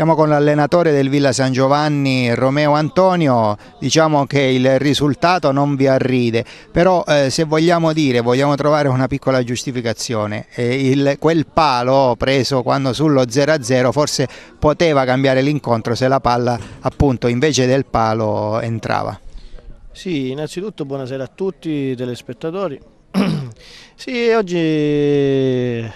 Siamo con l'allenatore del Villa San Giovanni, Romeo Antonio, diciamo che il risultato non vi arride, però eh, se vogliamo dire, vogliamo trovare una piccola giustificazione, eh, il, quel palo preso quando sullo 0-0 forse poteva cambiare l'incontro se la palla appunto invece del palo entrava. Sì, innanzitutto buonasera a tutti i telespettatori, Sì, oggi eh,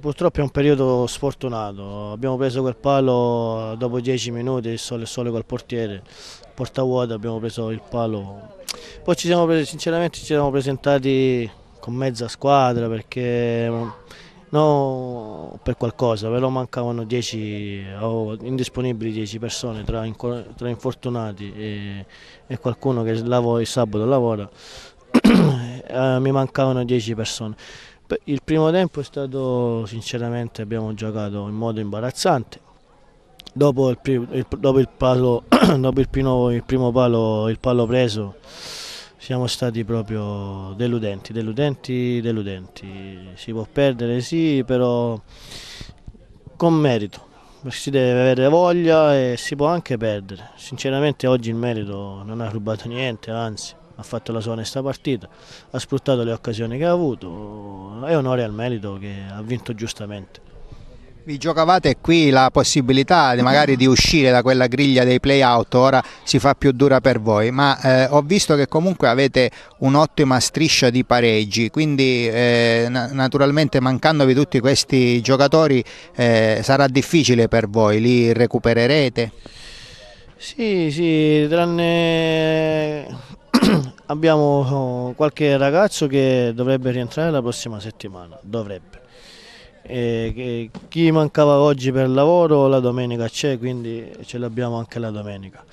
purtroppo è un periodo sfortunato, abbiamo preso quel palo dopo 10 minuti, il sole, il sole col portiere, porta vuota, abbiamo preso il palo. Poi ci siamo presi, sinceramente ci siamo presentati con mezza squadra perché no, per qualcosa, però mancavano 10, oh, indisponibili 10 persone tra, tra infortunati e, e qualcuno che lavora, il sabato lavora. eh, mi mancavano 10 persone. Il primo tempo è stato, sinceramente, abbiamo giocato in modo imbarazzante. Dopo il, il, dopo il, palo, dopo il primo, primo palo, il palo preso, siamo stati proprio deludenti, deludenti, deludenti. Si può perdere, sì, però con merito. Si deve avere voglia e si può anche perdere. Sinceramente oggi il merito non ha rubato niente, anzi ha fatto la sua onesta partita, ha sfruttato le occasioni che ha avuto, è onore al merito che ha vinto giustamente. Vi giocavate qui la possibilità di magari di uscire da quella griglia dei play-out, ora si fa più dura per voi, ma eh, ho visto che comunque avete un'ottima striscia di pareggi, quindi eh, naturalmente mancandovi tutti questi giocatori eh, sarà difficile per voi, li recupererete? Sì, sì, tranne abbiamo oh, qualche ragazzo che dovrebbe rientrare la prossima settimana, dovrebbe. E chi mancava oggi per lavoro la domenica c'è, quindi ce l'abbiamo anche la domenica.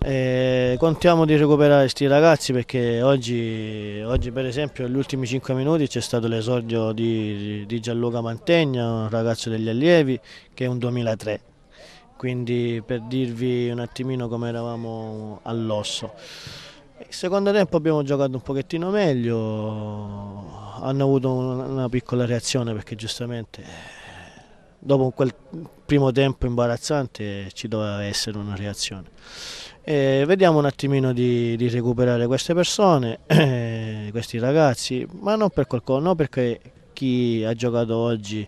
E contiamo di recuperare questi ragazzi perché oggi, oggi per esempio negli ultimi 5 minuti c'è stato l'esordio di, di Gianluca Mantegna, un ragazzo degli allievi che è un 2003 quindi per dirvi un attimino come eravamo all'osso. Il secondo tempo abbiamo giocato un pochettino meglio, hanno avuto una piccola reazione perché giustamente dopo quel primo tempo imbarazzante ci doveva essere una reazione. E vediamo un attimino di, di recuperare queste persone, questi ragazzi, ma non per qualcosa, non perché chi ha giocato oggi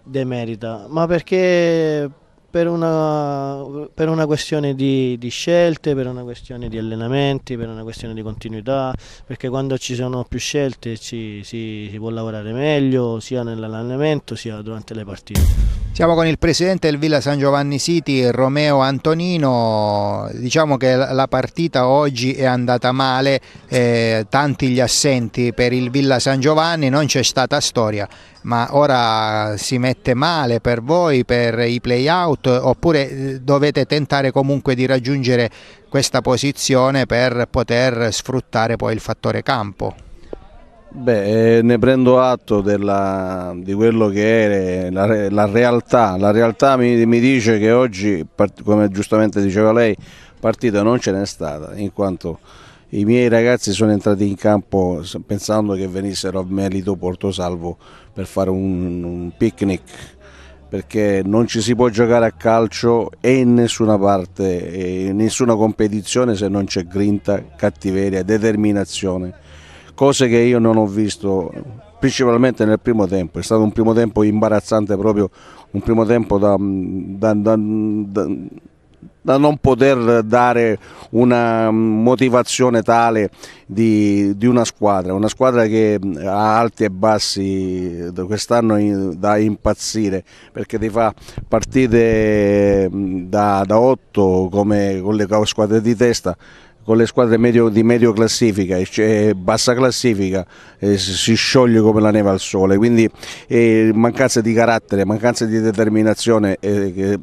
demerita, ma perché per una, per una questione di, di, scelte, per una questione di allenamenti, per una questione di continuità, perché quando ci sono più scelte ci, si, si può lavorare meglio sia nell'allenamento sia durante le partite. Siamo con il presidente del Villa San Giovanni City, Romeo Antonino. Diciamo che la partita oggi è andata male, eh, tanti gli assenti per il Villa San Giovanni, non c'è stata storia ma ora si mette male per voi, per i playout, oppure eh, dovete tentare comunque di raggiungere questa posizione per poter sfruttare poi il fattore campo? Beh, eh, ne prendo atto della, di quello che è la, la realtà. La realtà mi, mi, dice che oggi, come giustamente diceva lei, partita non ce n'è stata, in quanto i miei ragazzi sono entrati in campo pensando che venissero a Melito Porto Salvo per fare un, un picnic perché non ci si può giocare a calcio e in nessuna parte, in nessuna competizione se non c'è grinta, cattiveria, determinazione, cose che io non ho visto principalmente nel primo tempo, è stato un primo tempo imbarazzante proprio, un primo tempo da, da, da, da da non poter dare una mm, motivazione tale di, di, una squadra, una squadra che mm, ha alti e bassi eh, quest'anno da impazzire perché ti fa partite mm, da, da 8 come con le squadre di testa con le squadre medio, di medio classifica e cioè bassa classifica eh, si scioglie come la neve al sole, quindi eh, mancanza di carattere, mancanza di determinazione eh,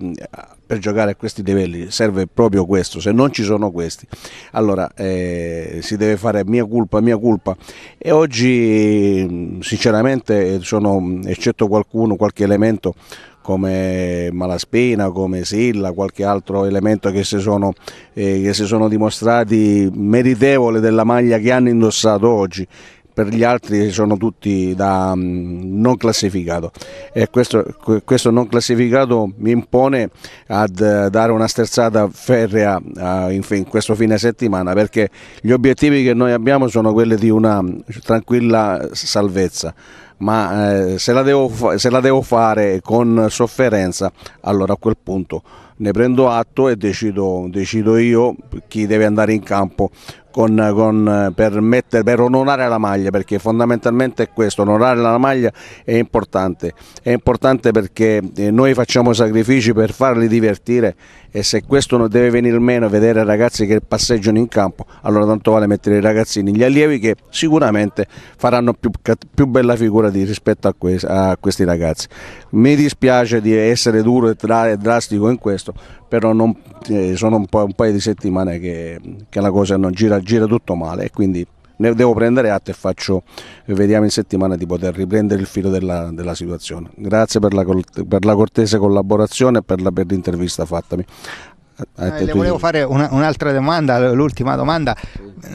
per giocare a questi livelli serve proprio questo, se non ci sono questi allora eh, si deve fare mia colpa, mia colpa e oggi sinceramente sono, eccetto qualcuno, qualche elemento come Malaspina, come Silla, qualche altro elemento che si sono, eh, che si sono dimostrati meritevole della maglia che hanno indossato oggi per gli altri sono tutti da mm, non classificato e questo, questo non classificato mi impone a eh, dare una sterzata ferrea eh, in questo fine settimana perché gli obiettivi che noi abbiamo sono quelli di una mm, tranquilla salvezza ma eh, se, la devo, se, la devo, fare con sofferenza, allora a quel punto ne prendo atto e decido, decido io chi deve andare in campo con, con, eh, per, mettere, per onorare la maglia, perché fondamentalmente è questo, onorare la maglia è importante, è importante perché eh, noi facciamo sacrifici per farli divertire e se questo non deve venire meno, vedere ragazzi che passeggiano in campo, allora tanto vale mettere i ragazzini, gli allievi che sicuramente faranno più, più bella figura di, rispetto a, que, a, questi ragazzi. Mi dispiace di essere duro e, tra, e drastico in questo, però non, eh, sono un, un, paio di settimane che, che la cosa non gira gira tutto male e quindi ne devo prendere atto e faccio, vediamo in settimana di poter riprendere il filo della, della situazione. Grazie per la, per la, cortese collaborazione e per, l'intervista fatta. Eh, eh, eh, le volevo fare una, un'altra domanda, l'ultima domanda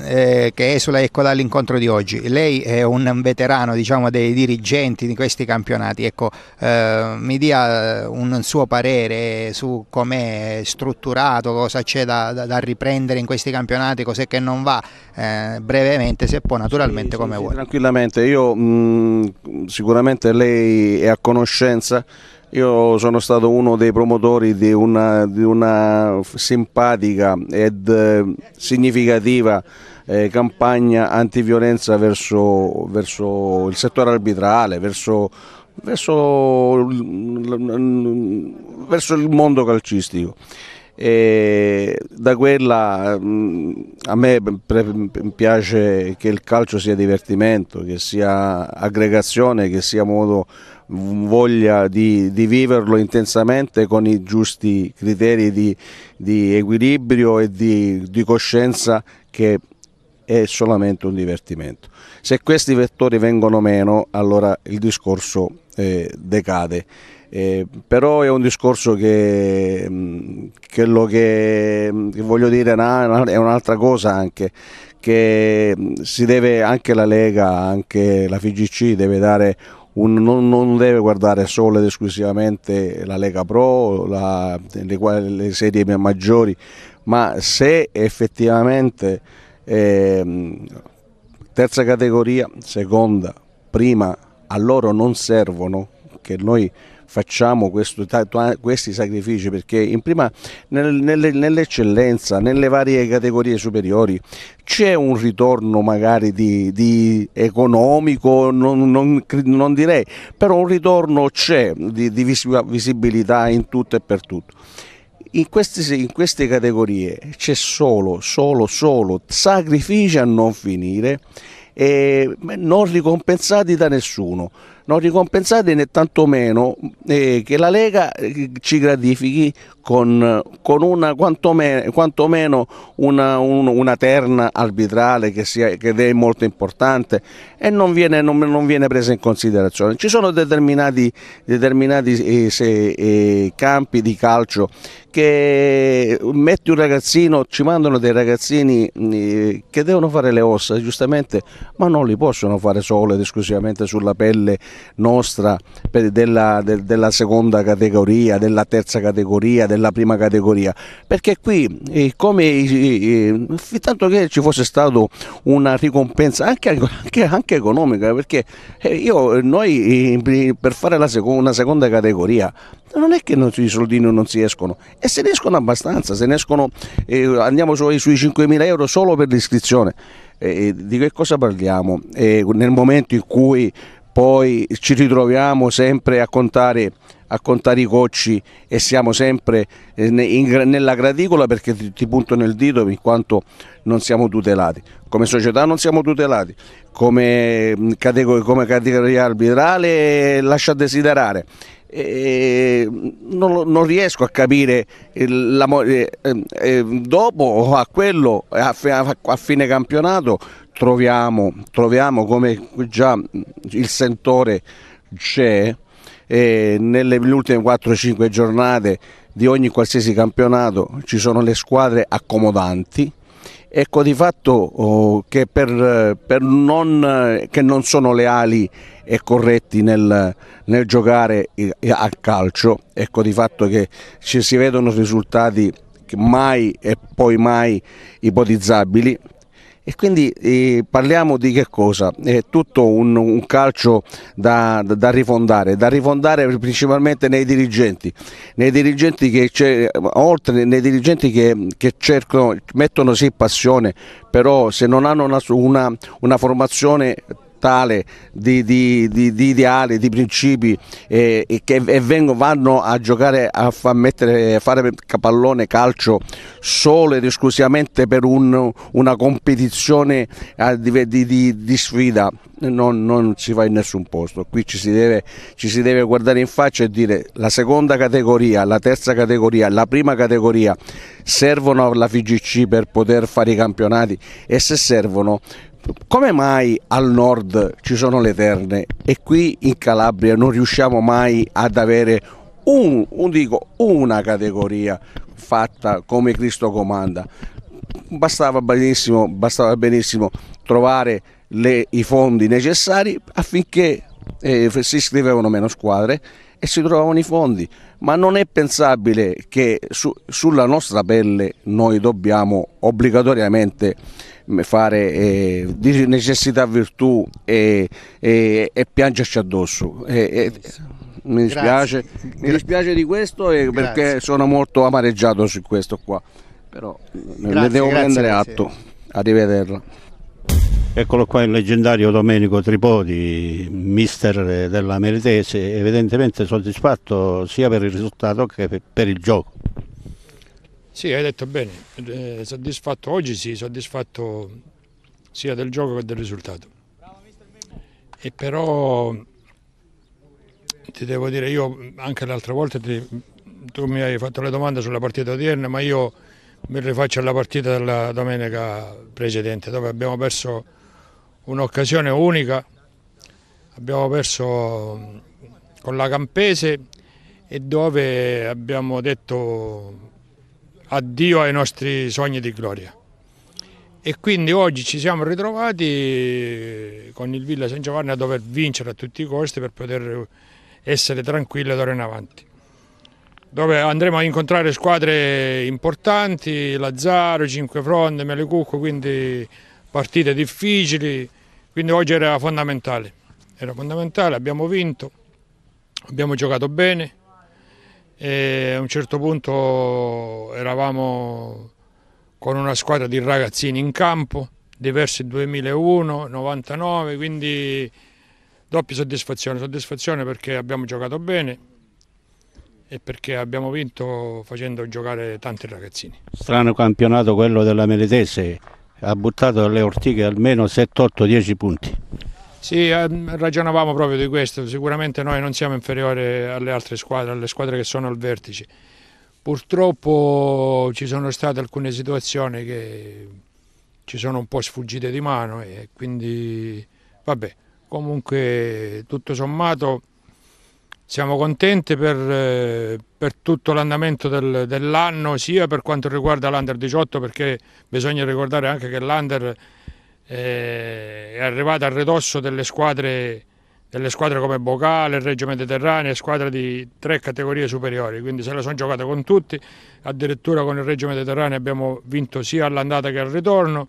eh, che esula ecco, dall'incontro di oggi. Lei è un veterano diciamo, dei dirigenti di questi campionati, ecco, eh, mi dia eh, un suo parere su com'è strutturato, cosa c'è da, da, da, riprendere in questi campionati, cos'è che non va, eh, brevemente se può naturalmente sì, come sì, vuole. tranquillamente, io mh, mm, sicuramente lei è a conoscenza io sono stato uno dei promotori di una, di una simpatica ed eh, significativa eh, campagna antiviolenza verso, verso il settore arbitrale, verso Verso, verso, il mondo calcistico. E da quella mm, a me piace che il calcio sia divertimento, che sia aggregazione, che sia modo voglia di, di, viverlo intensamente con i giusti criteri di, di equilibrio e di, di coscienza che è solamente un divertimento. Se questi vettori vengono meno, allora il discorso eh, decade. Eh, però è un discorso che mh, mm, quello che, mm, che, voglio dire è un'altra cosa anche che mm, si deve anche la Lega, anche la FGC deve dare uno non, deve guardare solo ed esclusivamente la Lega Pro, la, le, le, serie maggiori, ma se effettivamente eh, terza categoria, seconda, prima a loro non servono, che noi facciamo questo, questi sacrifici perché in prima nel, nelle, nell'eccellenza, nelle varie categorie superiori c'è un ritorno magari di, di economico, non, non, non, direi, però un ritorno c'è di, di visibilità in tutto e per tutto. In, questi, in, queste categorie c'è solo, solo, solo sacrifici a non finire e non ricompensati da nessuno non ricompensate né tantomeno eh, che la Lega eh, ci gratifichi con, con una quantomeno, quantomeno una, un, una, terna arbitrale che, sia, che, è molto importante e non viene, non, non viene, presa in considerazione. Ci sono determinati, determinati eh, se, eh, campi di calcio che metti un ragazzino, ci mandano dei ragazzini eh, che devono fare le ossa giustamente, ma non li possono fare solo ed esclusivamente sulla pelle nostra della, de, della, seconda categoria, della terza categoria, della prima categoria, perché qui eh, come eh, eh tanto che ci fosse stata una ricompensa anche, anche, anche economica, perché eh, io, noi eh, per fare la seconda, seconda categoria non è che non, i soldi non si escono e se ne escono abbastanza, se ne escono, eh, andiamo sui, sui 5.000 euro solo per l'iscrizione. Eh, di che cosa parliamo? Eh, nel momento in cui poi ci ritroviamo sempre a contare, a contare i cocci e siamo sempre eh, in, in, nella graticola perché ti, ti punto nel dito in quanto non siamo tutelati. Come società non siamo tutelati, come mm, come categoria arbitrale eh, lascia desiderare Ehm, non, non, riesco a capire la, eh, ehm, ehm, dopo a quello eh, a, a fine campionato troviamo, troviamo come già il sentore c'è eh, e nelle ultime 4-5 giornate di ogni qualsiasi campionato ci sono le squadre accomodanti Ecco di fatto oh, che, per, per non, che, non, sono leali e corretti nel, nel giocare a calcio, ecco di fatto che ci si vedono risultati mai e poi mai ipotizzabili e quindi eh, parliamo di che cosa? È tutto un, un calcio da, da, da, rifondare, da rifondare principalmente nei dirigenti, nei dirigenti che, oltre nei dirigenti che, che cercano, mettono sì passione, però se non hanno una, una, una formazione portale di, di, di, di ideali, di principi eh, e che e vengono, vanno a giocare, a, fa mettere, fare pallone calcio solo ed esclusivamente per un, una competizione di, sfida. Non, non, si va in nessun posto, qui ci si, deve, ci si deve guardare in faccia e dire la seconda categoria, la terza categoria, la prima categoria servono alla FIGC per poter fare i campionati e se servono come mai al nord ci sono le terne e qui in Calabria non riusciamo mai ad avere un, un dico, una categoria fatta come Cristo comanda? Bastava benissimo, bastava benissimo trovare le, i fondi necessari affinché eh, si iscrivevano meno squadre e si trovavano i fondi ma non è pensabile che su, sulla nostra pelle noi dobbiamo obbligatoriamente mm, fare eh, di necessità virtù e, e, e piangerci addosso. E, mi dispiace, mi dispiace, di questo e perché sono molto amareggiato su questo qua, però eh, grazie, ne devo grazie, prendere grazie. atto. Arrivederla. Eccolo qua il leggendario Domenico Tripodi, mister della Meritese, evidentemente soddisfatto sia per il risultato che per il gioco. Sì, hai detto bene, eh, soddisfatto oggi sì, soddisfatto sia del gioco che del risultato. E però ti devo dire, io anche l'altra volta ti, tu mi hai fatto le domande sulla partita odierna, ma io mi rifaccio alla partita della domenica precedente dove abbiamo perso un'occasione unica, abbiamo perso con la Campese e dove abbiamo detto addio ai nostri sogni di gloria. E quindi oggi ci siamo ritrovati eh, con il Villa San Giovanni a dover vincere a tutti i costi per poter essere tranquilli d'ora in avanti. Dove andremo a incontrare squadre importanti, Lazzaro, Cinque Fronde, Melecucco, quindi partite difficili, quindi oggi era fondamentale, era fondamentale, abbiamo vinto, abbiamo giocato bene e a un certo punto eravamo con una squadra di ragazzini in campo, diversi 2001, 99, quindi doppia soddisfazione, soddisfazione perché abbiamo giocato bene e perché abbiamo vinto facendo giocare tanti ragazzini. Strano campionato quello della Meletese, ha buttato alle ortiche almeno 7-8-10 punti. Sì, ehm, ragionavamo proprio di questo, sicuramente noi non siamo inferiori alle altre squadre, alle squadre che sono al vertice. Purtroppo ci sono state alcune situazioni che ci sono un po' sfuggite di mano e quindi vabbè, comunque tutto sommato siamo contenti per, eh, per tutto l'andamento del, dell'anno, sia per quanto riguarda l'Under 18, perché bisogna ricordare anche che l'Under eh, è arrivata al ridosso delle squadre, delle squadre come Bocale, Reggio Mediterraneo, squadre di tre categorie superiori, quindi se la sono giocata con tutti, addirittura con il Reggio Mediterraneo abbiamo vinto sia all'andata che al ritorno,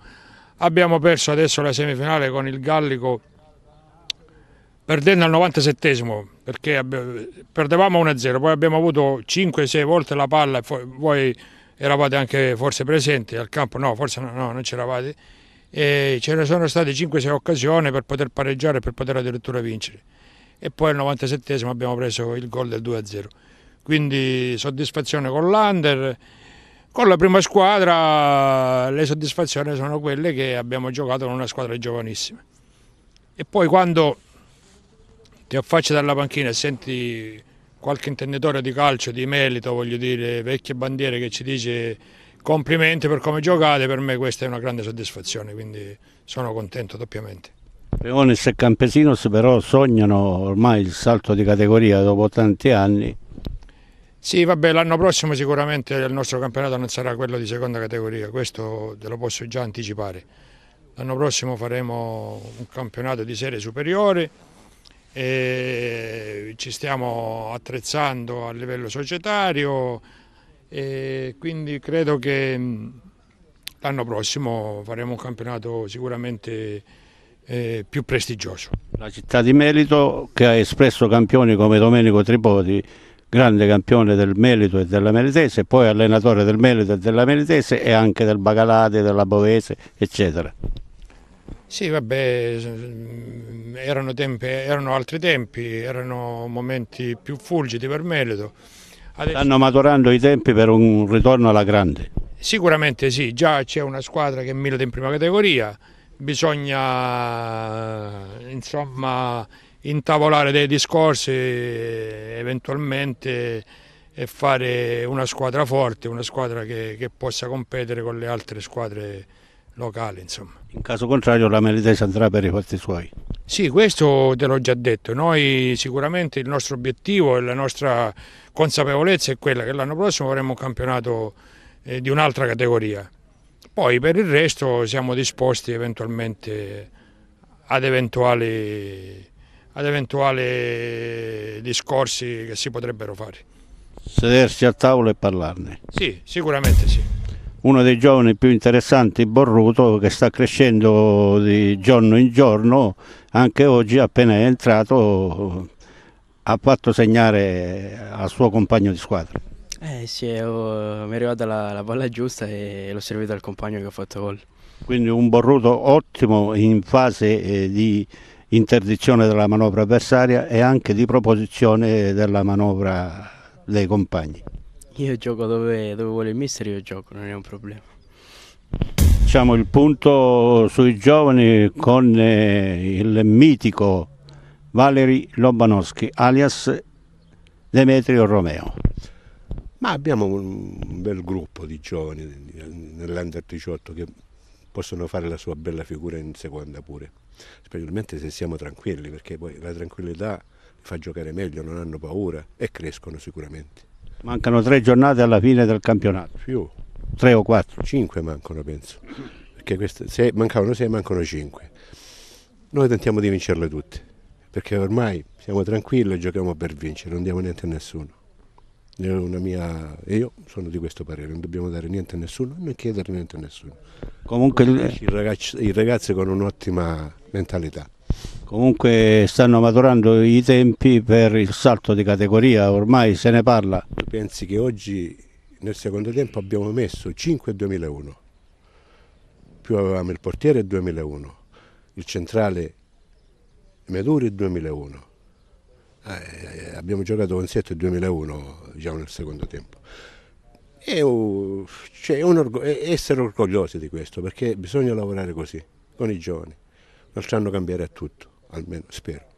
abbiamo perso adesso la semifinale con il Gallico perdendo al 97 perché perdevamo 1-0, poi abbiamo avuto 5-6 volte la palla, voi eravate anche forse presenti al campo, no, forse no, no non c'eravate, e ce ne sono state 5-6 occasioni per poter pareggiare, per poter addirittura vincere. E poi al 97 abbiamo preso il gol del 2-0. Quindi soddisfazione con l'Under, con la prima squadra le soddisfazioni sono quelle che abbiamo giocato con una squadra giovanissima. E poi quando ti affacci dalla panchina e senti qualche intenditore di calcio, di merito, voglio dire, vecchie bandiere che ci dice complimenti per come giocate, per me questa è una grande soddisfazione, quindi sono contento doppiamente. Leones e Campesinos però sognano ormai il salto di categoria dopo tanti anni. Sì, vabbè, l'anno prossimo sicuramente il nostro campionato non sarà quello di seconda categoria, questo te lo posso già anticipare. L'anno prossimo faremo un campionato di serie superiore e ci stiamo attrezzando a livello societario e quindi credo che mm, l'anno prossimo faremo un campionato sicuramente eh, più prestigioso. La città di Melito che ha espresso campioni come Domenico Tripodi, grande campione del Melito e della Melitese, poi allenatore del Melito e della Melitese e anche del Bacalate, della Bovese eccetera. Sì, vabbè, mm, erano, tempi, erano altri tempi, erano momenti più fulgidi per Meleto. Adesso... Stanno maturando i tempi per un ritorno alla grande? Sicuramente sì, già c'è una squadra che milita in prima categoria, bisogna insomma, intavolare dei discorsi eventualmente e fare una squadra forte, una squadra che, che possa competere con le altre squadre locali. Insomma. In caso contrario la Melitese andrà per i fatti suoi. Sì, questo te l'ho già detto. Noi sicuramente il nostro obiettivo e la nostra consapevolezza è quella che l'anno prossimo avremo un campionato eh, di un'altra categoria. Poi per il resto siamo disposti eventualmente ad eventuali, ad eventuali discorsi che si potrebbero fare. Sedersi a tavolo e parlarne. Sì, sicuramente sì uno dei giovani più interessanti, Borruto, che sta crescendo di giorno in giorno, anche oggi appena è entrato ha fatto segnare al suo compagno di squadra. Eh sì, eh, oh, mi è arrivata la, la palla giusta e l'ho servita al compagno che ha fatto gol. Quindi un Borruto ottimo in fase eh, di interdizione della manovra avversaria e anche di proposizione della manovra dei compagni. Io gioco dove, dove vuole il mister, io gioco, non è un problema. Facciamo il punto sui giovani con eh, il mitico Valeri Lobanowski, alias Demetrio Romeo. Ma abbiamo un bel gruppo di giovani nell'Under 18 che possono fare la sua bella figura in seconda pure, specialmente se siamo tranquilli, perché poi la tranquillità fa giocare meglio, non hanno paura e crescono sicuramente. Mancano tre giornate alla fine del campionato. Più. Tre o quattro? Cinque mancano, penso. Perché queste, se mancavano sei, mancano cinque. Noi tentiamo di vincerle tutte, perché ormai siamo tranquilli e giochiamo per vincere, non diamo niente a nessuno. Mia... io sono di questo parere, non dobbiamo dare niente a nessuno, non chiedere niente a nessuno. Comunque il... i, ragazzi, i ragazzi con un'ottima mentalità. Comunque stanno maturando i tempi per il salto di categoria, ormai se ne parla. Tu pensi che oggi nel secondo tempo abbiamo messo 5 2001, più avevamo il portiere 2001, il centrale Meduri 2001. Ah, eh, eh, abbiamo giocato con 7 2001 diciamo, nel secondo tempo. E oh, cioè, un orgo essere orgogliosi di questo perché bisogna lavorare così, con i giovani. Non L'altro cambiare a tutto. almeno espero